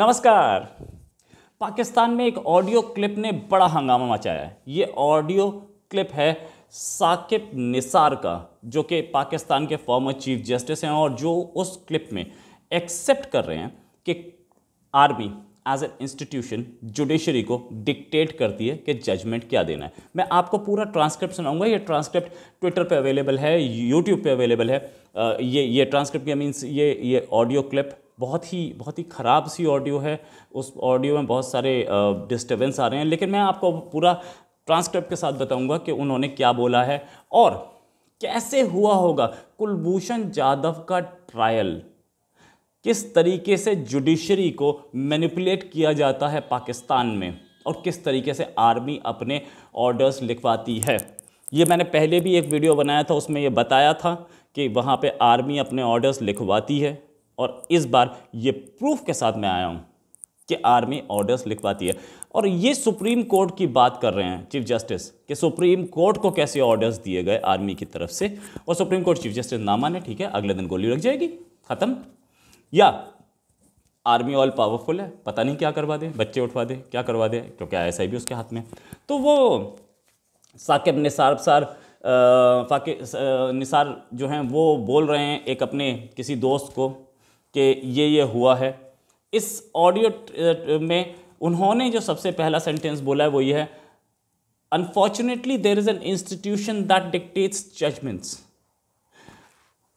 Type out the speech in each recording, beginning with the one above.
नमस्कार पाकिस्तान में एक ऑडियो क्लिप ने बड़ा हंगामा मचाया है ये ऑडियो क्लिप है साकिब निसार का जो कि पाकिस्तान के फॉर्मर चीफ जस्टिस हैं और जो उस क्लिप में एक्सेप्ट कर रहे हैं कि army as an institution judiciary को डिक्टेट करती है कि जजमेंट क्या देना है मैं आपको पूरा ट्रांसक्रिप्ट सुनाऊंगा ये ट्रांसक्रिप्ट ट्विटर पे अवेलेबल है यूट्यूब पे अवेलेबल है ये ये ट्रांसक्रिप्ट मीन्स ये ये ऑडियो क्लिप बहुत ही बहुत ही ख़राब सी ऑडियो है उस ऑडियो में बहुत सारे डिस्टर्बेंस आ रहे हैं लेकिन मैं आपको पूरा ट्रांसक्रिप्ट के साथ बताऊंगा कि उन्होंने क्या बोला है और कैसे हुआ होगा कुलभूषण जाधव का ट्रायल किस तरीके से जुडिशरी को मैनिपुलेट किया जाता है पाकिस्तान में और किस तरीके से आर्मी अपने ऑर्डर्स लिखवाती है ये मैंने पहले भी एक वीडियो बनाया था उसमें ये बताया था कि वहाँ पे आर्मी अपने ऑर्डर्स लिखवाती है और इस बार ये प्रूफ के साथ मैं आया हूँ कि आर्मी ऑर्डर्स लिखवाती है और ये सुप्रीम कोर्ट की बात कर रहे हैं चीफ जस्टिस कि सुप्रीम कोर्ट को कैसे ऑर्डर्स दिए गए आर्मी की तरफ से और सुप्रीम कोर्ट चीफ जस्टिस ना माने ठीक है अगले दिन गोली लग जाएगी ख़त्म या आर्मी ऑल पावरफुल है पता नहीं क्या करवा दे बच्चे उठवा दे क्या करवा दे क्योंकि ऐसा भी उसके हाथ में तो वो साकिब निसार सार फाकि निसार जो हैं वो बोल रहे हैं एक अपने किसी दोस्त को कि ये ये हुआ है इस ऑडियो uh, में उन्होंने जो सबसे पहला सेंटेंस बोला है वो ये है unfortunately there is an institution that dictates judgments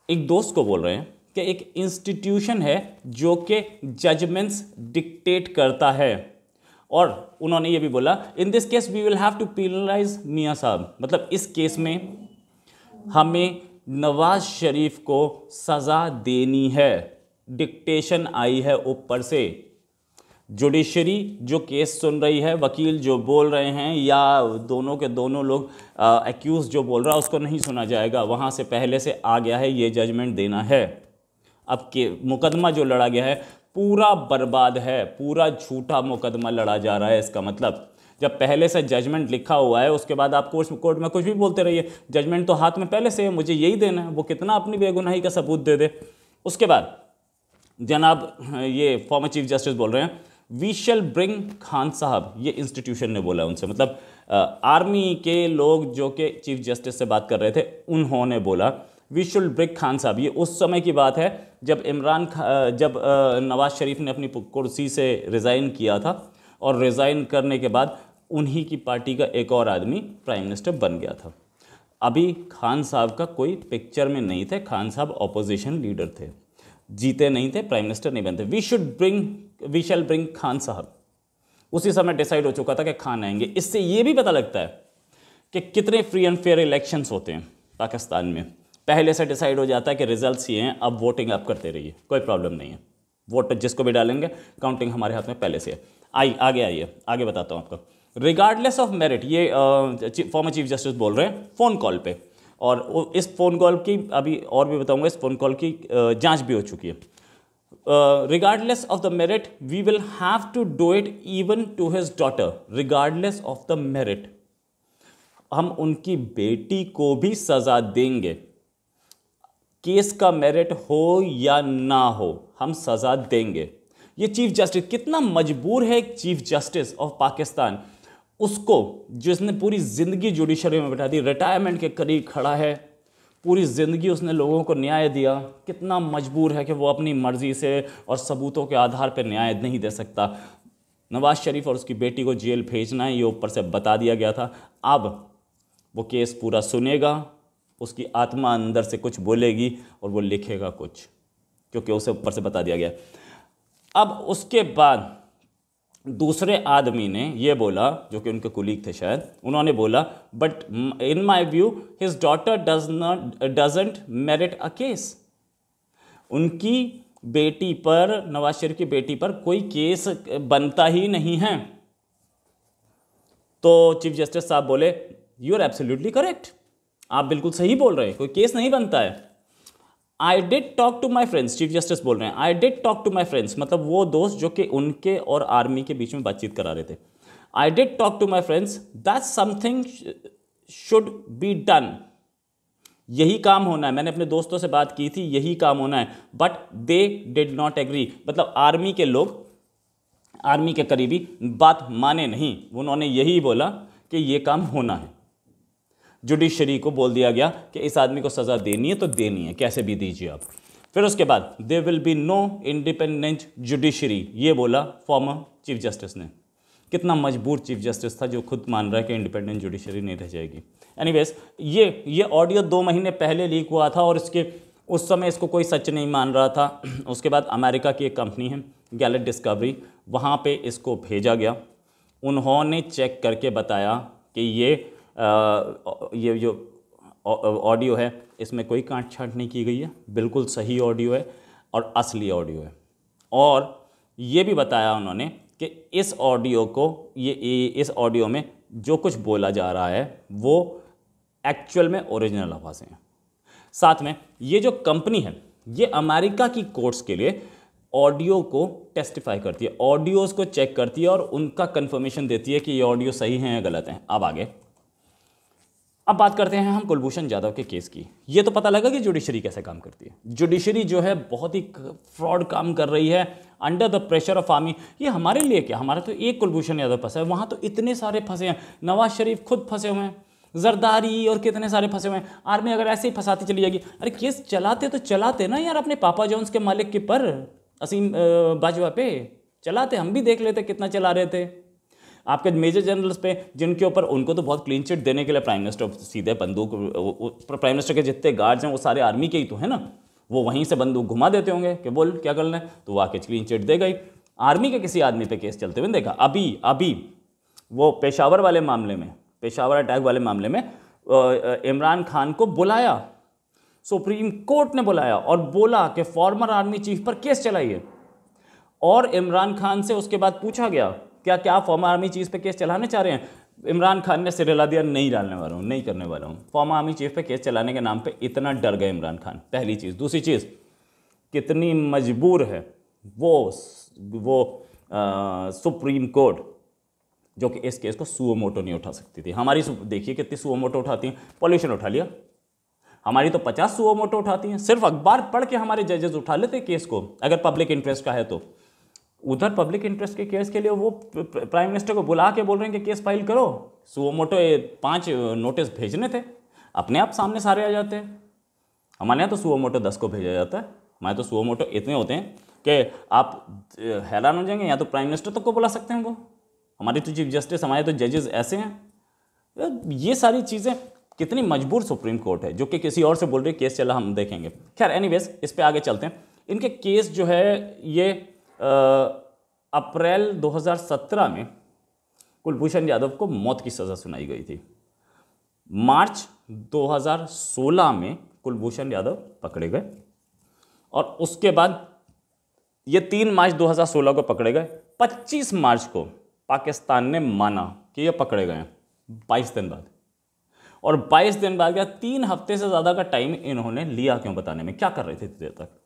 एक दोस्त को बोल रहे हैं कि एक इंस्टीट्यूशन है जो कि जजमेंट्स डिक्टेट करता है और उन्होंने ये भी बोला in this case we will have to penalize मियाँ साहब मतलब इस केस में हमें नवाज शरीफ को सज़ा देनी है डिक्टेशन आई है ऊपर से जुडिशरी जो केस सुन रही है वकील जो बोल रहे हैं या दोनों के दोनों लोग एक्यूज़ जो बोल रहा है उसको नहीं सुना जाएगा वहाँ से पहले से आ गया है ये जजमेंट देना है अब के मुकदमा जो लड़ा गया है पूरा बर्बाद है पूरा झूठा मुकदमा लड़ा जा रहा है इसका मतलब जब पहले से जजमेंट लिखा हुआ है उसके बाद आप कोर्ट कोर्ट में कुछ भी बोलते रहिए जजमेंट तो हाथ में पहले से है मुझे यही देना है वो कितना अपनी बेगुनाही का सबूत दे दे उसके बाद जनाब ये फॉर्मर चीफ जस्टिस बोल रहे हैं वी शेल ब्रिंग खान साहब ये इंस्टीट्यूशन ने बोला उनसे मतलब आर्मी के लोग जो कि चीफ जस्टिस से बात कर रहे थे उन्होंने बोला वी शुल ब्रिक खान साहब ये उस समय की बात है जब इमरान जब नवाज़ शरीफ ने अपनी कुर्सी से रिज़ाइन किया था और रिज़ाइन करने के बाद उन्हीं की पार्टी का एक और आदमी प्राइम मिनिस्टर बन गया था अभी खान साहब का कोई पिक्चर में नहीं थे खान साहब अपोजिशन लीडर थे जीते नहीं थे प्राइम मिनिस्टर नहीं बनते we should bring we shall bring Khan साहब उसी समय डिसाइड हो चुका था कि खान आएंगे इससे ये भी पता लगता है कि कितने फ्री एंड फेयर इलेक्शंस होते हैं पाकिस्तान में पहले से डिसाइड हो जाता है कि रिजल्ट्स ये हैं अब वोटिंग आप करते रहिए कोई प्रॉब्लम नहीं है वोट जिसको भी डालेंगे काउंटिंग हमारे हाथ में पहले से है आई आगे आइए आगे बताता हूँ आपको रिगार्डलेस ऑफ मेरिट ये फॉर्मर चीफ जस्टिस बोल रहे हैं फ़ोन कॉल पर और इस फ़ोन कॉल की अभी और भी बताऊंगा इस फ़ोन कॉल की जांच भी हो चुकी है regardless of the merit we will have to do it even to his daughter regardless of the merit हम उनकी बेटी को भी सज़ा देंगे केस का मेरिट हो या ना हो हम सज़ा देंगे ये चीफ जस्टिस कितना मजबूर है चीफ जस्टिस ऑफ पाकिस्तान उसको जिसने पूरी ज़िंदगी जुडिशरी में बैठा दी रिटायरमेंट के करीब खड़ा है पूरी ज़िंदगी उसने लोगों को न्याय दिया कितना मजबूर है कि वो अपनी मर्ज़ी से और सबूतों के आधार पर न्याय नहीं दे सकता नवाज़ शरीफ और उसकी बेटी को जेल भेजना है ये ऊपर से बता दिया गया था अब वो केस पूरा सुनेगा उसकी आत्मा अंदर से कुछ बोलेगी और वो लिखेगा कुछ क्योंकि उसे ऊपर से बता दिया गया अब उसके बाद दूसरे आदमी ने यह बोला जो कि उनके कुलीग थे शायद उन्होंने बोला but in my view his daughter does not doesn't merit a case उनकी बेटी पर नवाज शरीफ की बेटी पर कोई केस बनता ही नहीं है तो चीफ जस्टिस साहब बोले यू आर एब्सोल्यूटली करेक्ट आप बिल्कुल सही बोल रहे हैं कोई केस नहीं बनता है I did talk to my friends chief justice बोल रहे हैं I did talk to my friends मतलब वो दोस्त जो कि उनके और आर्मी के बीच में बातचीत करा रहे थे I did talk to my friends that something should be done यही काम होना है मैंने अपने दोस्तों से बात की थी यही काम होना है but they did not agree मतलब आर्मी के लोग आर्मी के करीबी बात माने नहीं उन्होंने यही बोला कि ये काम होना है जुडिशरी को बोल दिया गया कि इस आदमी को सज़ा देनी है तो देनी है कैसे भी दीजिए आप फिर उसके बाद there will be no independent judiciary ये बोला फॉर्मर चीफ जस्टिस ने कितना मजबूर चीफ जस्टिस था जो खुद मान रहा है कि इंडिपेंडेंट जुडिशरी नहीं रह जाएगी एनीवेज ये ये ऑडियो दो महीने पहले लीक हुआ था और इसके उस समय इसको कोई सच नहीं मान रहा था उसके बाद अमेरिका की एक कंपनी है गैलेट डिस्कवरी वहाँ पे इसको भेजा गया उन्होंने चेक करके बताया कि ये ये जो ऑडियो है इसमें कोई काट छाट नहीं की गई है बिल्कुल सही ऑडियो है और असली ऑडियो है और ये भी बताया उन्होंने कि इस ऑडियो को ये इस ऑडियो में जो कुछ बोला जा रहा है वो एक्चुअल में ओरिजिनल आवाज़ें हैं साथ में ये जो कंपनी है ये अमेरिका की कोर्ट्स के लिए ऑडियो को टेस्टिफाई करती है ऑडियोज़ को चेक करती है और उनका कंफर्मेशन देती है कि ये ऑडियो सही हैं या गलत हैं अब आगे अब बात करते हैं हम कुलभूषण यादव के केस की ये तो पता लगा कि जुडिशरी कैसे काम करती है जुडिशरी जो है बहुत ही फ्रॉड काम कर रही है under the pressure of army ये हमारे लिए क्या हमारा तो एक कुलभूषण यादव फंसा है वहाँ तो इतने सारे फंसे हैं नवाज शरीफ खुद फंसे हुए हैं जरदारी और कितने सारे फंसे हुए हैं आर्मी अगर ऐसे ही फंसाती चली जाएगी अरे केस चलाते तो चलाते ना यार अपने पापा जोन्स के मालिक के पर असीम बाजवा पे चलाते हम भी देख लेते कितना चला रहे थे आपके मेजर जनरल्स पे जिनके ऊपर उनको तो बहुत क्लीन चिट देने के लिए प्राइम मिनिस्टर सीधे बंदूक प्राइम मिनिस्टर के जितने गार्ड्स हैं वो सारे आर्मी के ही तो है ना वो वहीं से बंदूक घुमा देते होंगे कि बोल क्या करना है तो वो आके क्लीन चिट दे गई आर्मी के किसी आदमी पे केस चलते हुए देखा अभी अभी वो पेशावर वाले मामले में पेशावर अटैक वाले मामले में इमरान खान को बुलाया सुप्रीम कोर्ट ने बुलाया और बोला कि फॉर्मर आर्मी चीफ पर केस चलाइए और इमरान खान से उसके बाद पूछा गया क्या क्या आप फॉर्मा आर्मी चीफ पे केस चलाने चाह रहे हैं इमरान खान ने सिरला दिया नहीं डालने वाला हूँ नहीं करने वाला हूँ फॉर्मा आर्मी चीफ पे केस चलाने के नाम पे इतना डर गए इमरान खान पहली चीज़ दूसरी चीज़ कितनी मजबूर है वो वो आ, सुप्रीम कोर्ट जो कि इस केस को सुओ मोटो नहीं उठा सकती थी हमारी देखिए कितनी मोटो उठाती हैं पॉल्यूशन उठा लिया हमारी तो पचास मोटो उठाती हैं सिर्फ अखबार पढ़ के हमारे जजेस उठा लेते केस को अगर पब्लिक इंटरेस्ट का है तो उधर पब्लिक इंटरेस्ट के केस के लिए वो प्राइम मिनिस्टर को बुला के बोल रहे हैं कि केस फाइल करो सुबह मोटो ये पाँच नोटिस भेजने थे अपने आप सामने सारे आ जाते हैं हमारे यहाँ तो सुओ मोटो दस को भेजा जाता है हमारे तो सुओ मोटो इतने होते हैं कि आप हैरान हो जाएंगे या तो प्राइम मिनिस्टर तक तो को बुला सकते हैं वो तो हमारे तो चीफ जस्टिस हमारे तो जजेस ऐसे हैं ये सारी चीज़ें कितनी मजबूर सुप्रीम कोर्ट है जो कि किसी और से बोल रही केस चला हम देखेंगे खैर एनी इस पर आगे चलते हैं इनके केस जो है ये अप्रैल 2017 में कुलभूषण यादव को मौत की सज़ा सुनाई गई थी मार्च 2016 में कुलभूषण यादव पकड़े गए और उसके बाद ये तीन मार्च 2016 को पकड़े गए 25 मार्च को पाकिस्तान ने माना कि ये पकड़े गए बाईस दिन बाद और 22 दिन बाद या तीन हफ्ते से ज़्यादा का टाइम इन्होंने लिया क्यों बताने में क्या कर रहे थे देर तक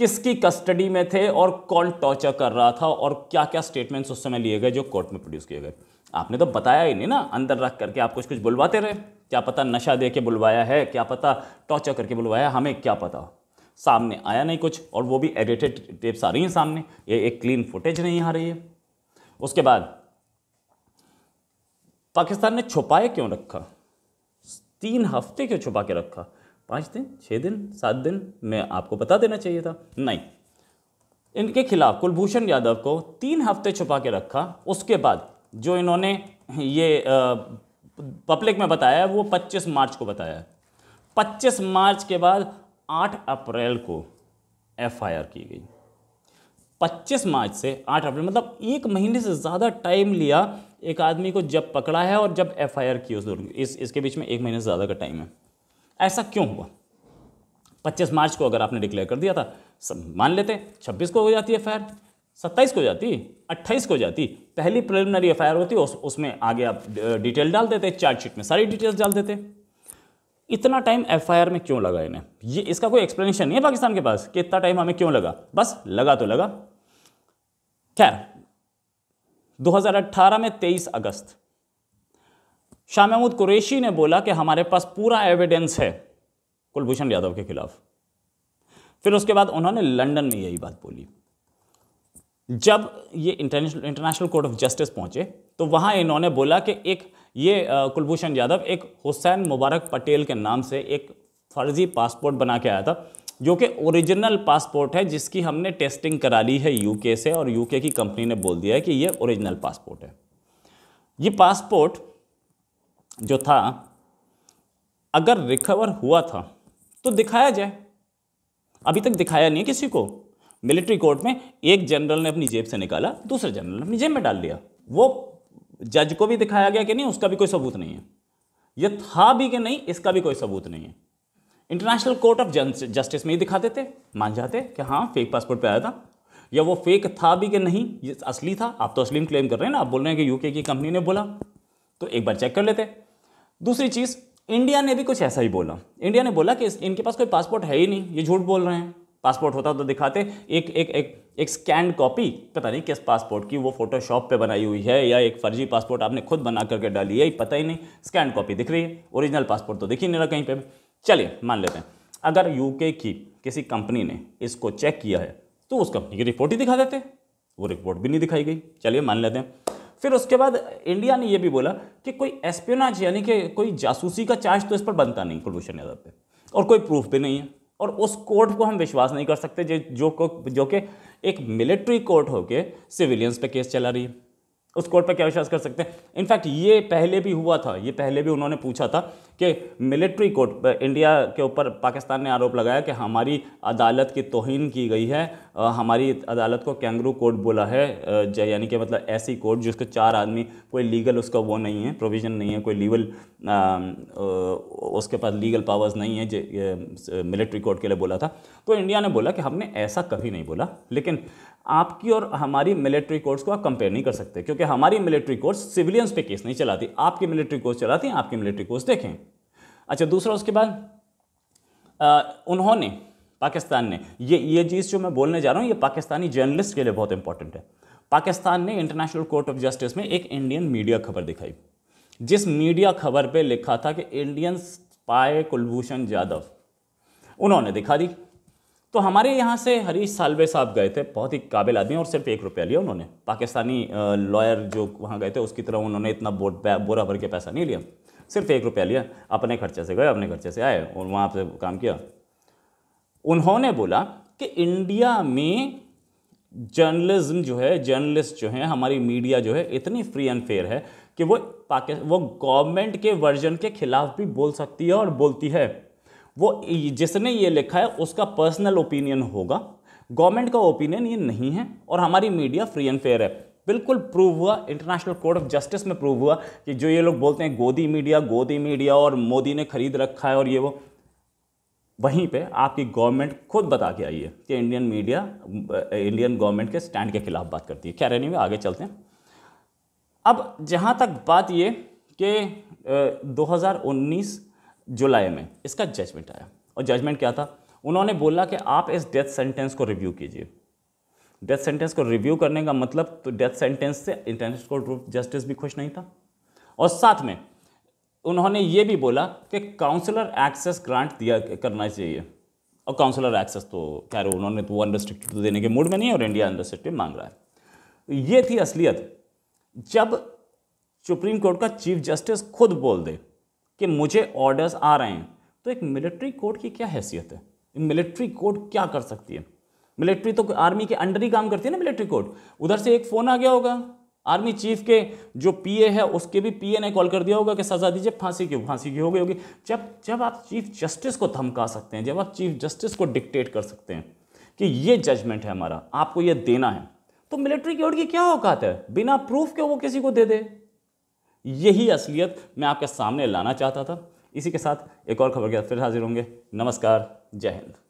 किसकी कस्टडी में थे और कौन टॉर्चर कर रहा था और क्या क्या स्टेटमेंट्स उस समय लिए गए जो कोर्ट में प्रोड्यूस किए गए आपने तो बताया ही नहीं ना अंदर रख करके आप कुछ कुछ बुलवाते रहे क्या पता नशा दे के बुलवाया है क्या पता टॉर्चर करके बुलवाया हमें क्या पता सामने आया नहीं कुछ और वो भी एडिटेड टेप्स आ रही हैं सामने ये एक क्लीन फुटेज नहीं आ रही है उसके बाद पाकिस्तान ने छुपाए क्यों रखा तीन हफ्ते क्यों छुपा के रखा पाँच दिन छः दिन सात दिन में आपको बता देना चाहिए था नहीं इनके खिलाफ कुलभूषण यादव को तीन हफ्ते छुपा के रखा उसके बाद जो इन्होंने ये पब्लिक में बताया वो 25 मार्च को बताया 25 मार्च के बाद 8 अप्रैल को एफआईआर की गई 25 मार्च से 8 अप्रैल मतलब एक महीने से ज़्यादा टाइम लिया एक आदमी को जब पकड़ा है और जब एफआईआर की उस इस इसके बीच में एक महीने से ज़्यादा का टाइम है ऐसा क्यों हुआ 25 मार्च को अगर आपने डिक्लेयर कर दिया था सब मान लेते 26 को हो जाती है एफ सत्ताईस को जाती अट्ठाईस को जाती पहली प्रिलिमिनरी एफ होती उस, उसमें आगे आप डिटेल डाल देते चार्जशीट में सारी डिटेल्स डाल देते इतना टाइम एफ में क्यों लगा इन्हें ये इसका कोई एक्सप्लेनेशन नहीं है पाकिस्तान के पास कि इतना टाइम हमें क्यों लगा बस लगा तो लगा खैर 2018 में 23 अगस्त शाह महमूद कुरैशी ने बोला कि हमारे पास पूरा एविडेंस है कुलभूषण यादव के खिलाफ फिर उसके बाद उन्होंने लंदन में यही बात बोली जब ये international international court of justice पहुंचे तो वहाँ इन्होंने बोला कि एक ये कुलभूषण यादव एक हुसैन मुबारक पटेल के नाम से एक फर्जी पासपोर्ट बना के आया था जो कि ओरिजिनल पासपोर्ट है जिसकी हमने टेस्टिंग करा ली है यूके से और यूके की कंपनी ने बोल दिया है कि ये ओरिजिनल पासपोर्ट है ये पासपोर्ट जो था अगर रिकवर हुआ था तो दिखाया जाए अभी तक दिखाया नहीं किसी को मिलिट्री कोर्ट में एक जनरल ने अपनी जेब से निकाला दूसरे जनरल ने अपनी जेब में डाल लिया वो जज को भी दिखाया गया कि नहीं उसका भी कोई सबूत नहीं है ये था भी कि नहीं इसका भी कोई सबूत नहीं है इंटरनेशनल कोर्ट ऑफ जस्टिस में ही दिखा देते मान जाते कि हाँ फेक पासपोर्ट पे आया था या वो फेक था भी कि नहीं ये असली था आप तो असली क्लेम कर रहे हैं ना आप बोल रहे हैं कि यूके की कंपनी ने बोला तो एक बार चेक कर लेते दूसरी चीज़ इंडिया ने भी कुछ ऐसा ही बोला इंडिया ने बोला कि इनके पास कोई पासपोर्ट है ही नहीं ये झूठ बोल रहे हैं पासपोर्ट होता तो दिखाते एक एक एक एक स्कैंड कॉपी पता नहीं किस पासपोर्ट की वो फोटोशॉप पे बनाई हुई है या एक फर्जी पासपोर्ट आपने खुद बना करके डाली है पता ही नहीं स्कैंड कॉपी दिख रही है ओरिजिनल पासपोर्ट तो दिख ही नहीं रहा कहीं पे चलिए मान लेते हैं अगर यूके की किसी कंपनी ने इसको चेक किया है तो उस कंपनी की रिपोर्ट ही दिखा देते वो रिपोर्ट भी नहीं दिखाई गई चलिए मान लेते हैं फिर उसके बाद इंडिया ने यह भी बोला कि कोई एस्पियोनाज यानी कि कोई जासूसी का चार्ज तो इस पर बनता नहीं कुलभूषण यादव पर और कोई प्रूफ भी नहीं है और उस कोर्ट को हम विश्वास नहीं कर सकते जो जो कि एक मिलिट्री कोर्ट होके सिविलियंस पे केस चला रही है उस कोर्ट पर क्या विश्वास कर सकते हैं इनफैक्ट ये पहले भी हुआ था ये पहले भी उन्होंने पूछा था कि मिलिट्री कोर्ट इंडिया के ऊपर पाकिस्तान ने आरोप लगाया कि हमारी अदालत की तोहन की गई है हमारी अदालत को कैंगरू कोर्ट बोला है यानी कि मतलब ऐसी कोर्ट जिसके चार आदमी कोई लीगल उसका वो नहीं है प्रोविज़न नहीं है कोई लीगल उसके पास लीगल पावर्स नहीं है मिलिट्री कोर्ट के लिए बोला था तो इंडिया ने बोला कि हमने ऐसा कभी नहीं बोला लेकिन आपकी और हमारी मिलिट्री कोर्ट्स को आप कंपेयर नहीं कर सकते क्योंकि हमारी मिलिट्री कोर्ट्स सिविलियंस पे केस नहीं चलाती आपकी मिलिट्री कोर्ट्स चलाती हैं आपकी मिलिट्री कोर्ट्स देखें अच्छा दूसरा उसके बाद उन्होंने पाकिस्तान ने ये ये चीज़ जो मैं बोलने जा रहा हूँ ये पाकिस्तानी जर्नलिस्ट के लिए बहुत इंपॉर्टेंट है पाकिस्तान ने इंटरनेशनल कोर्ट ऑफ जस्टिस में एक इंडियन मीडिया खबर दिखाई जिस मीडिया खबर पर लिखा था कि इंडियन स्पाई कुलभूषण जाधव उन्होंने दिखा दी तो हमारे यहाँ से हरीश सालवे साहब गए थे बहुत ही काबिल आदमी और सिर्फ एक रुपया लिया उन्होंने पाकिस्तानी लॉयर जो वहाँ गए थे उसकी तरह उन्होंने इतना बोट बोरा भर के पैसा नहीं लिया सिर्फ एक रुपया लिया अपने खर्चे से गए अपने खर्चे से आए और वहाँ से काम किया उन्होंने बोला कि इंडिया में जर्नलिज्म जो है जर्नलिस्ट जो हैं हमारी मीडिया जो है इतनी फ्री एंड फेयर है कि वो पाकि वो गवर्नमेंट के वर्जन के खिलाफ भी बोल सकती है और बोलती है वो जिसने ये लिखा है उसका पर्सनल ओपिनियन होगा गवर्नमेंट का ओपिनियन ये नहीं है और हमारी मीडिया फ्री एंड फेयर है बिल्कुल प्रूव हुआ इंटरनेशनल कोर्ट ऑफ जस्टिस में प्रूव हुआ कि जो ये लोग बोलते हैं गोदी मीडिया गोदी मीडिया और मोदी ने खरीद रखा है और ये वो वहीं पे आपकी गवर्नमेंट खुद बता के आई है कि इंडियन मीडिया इंडियन गवर्नमेंट के स्टैंड के खिलाफ बात करती है क्या रहने में आगे चलते हैं अब जहाँ तक बात ये कि दो जुलाई में इसका जजमेंट आया और जजमेंट क्या था उन्होंने बोला कि आप इस डेथ सेंटेंस को रिव्यू कीजिए डेथ सेंटेंस को रिव्यू करने का मतलब तो डेथ सेंटेंस से इंटरनेशनल कोर्ट ऑफ जस्टिस भी खुश नहीं था और साथ में उन्होंने ये भी बोला कि काउंसलर एक्सेस ग्रांट दिया करना चाहिए और काउंसलर एक्सेस तो कह हो उन्होंने तो वो अनरिस्ट्रिक्टेड तो देने के मूड में नहीं और इंडिया अनरिस्ट्रिक्टेड मांग रहा है ये थी असलियत जब सुप्रीम कोर्ट का चीफ जस्टिस खुद बोल दे कि मुझे ऑर्डर्स आ रहे हैं तो एक मिलिट्री कोर्ट की क्या हैसियत है मिलिट्री कोर्ट क्या कर सकती है मिलिट्री तो आर्मी के अंडर ही काम करती है ना मिलिट्री कोर्ट उधर से एक फ़ोन आ गया होगा आर्मी चीफ के जो पीए है उसके भी पीए ने कॉल कर दिया होगा कि सज़ा दीजिए फांसी की फांसी की हो गई होगी जब जब आप चीफ जस्टिस को धमका सकते हैं जब आप चीफ जस्टिस को डिक्टेट कर सकते हैं कि ये जजमेंट है हमारा आपको ये देना है तो मिलिट्री की ओर की क्या औकात है बिना प्रूफ के वो किसी को दे दे यही असलियत मैं आपके सामने लाना चाहता था इसी के साथ एक और खबर के साथ फिर हाजिर होंगे नमस्कार जय हिंद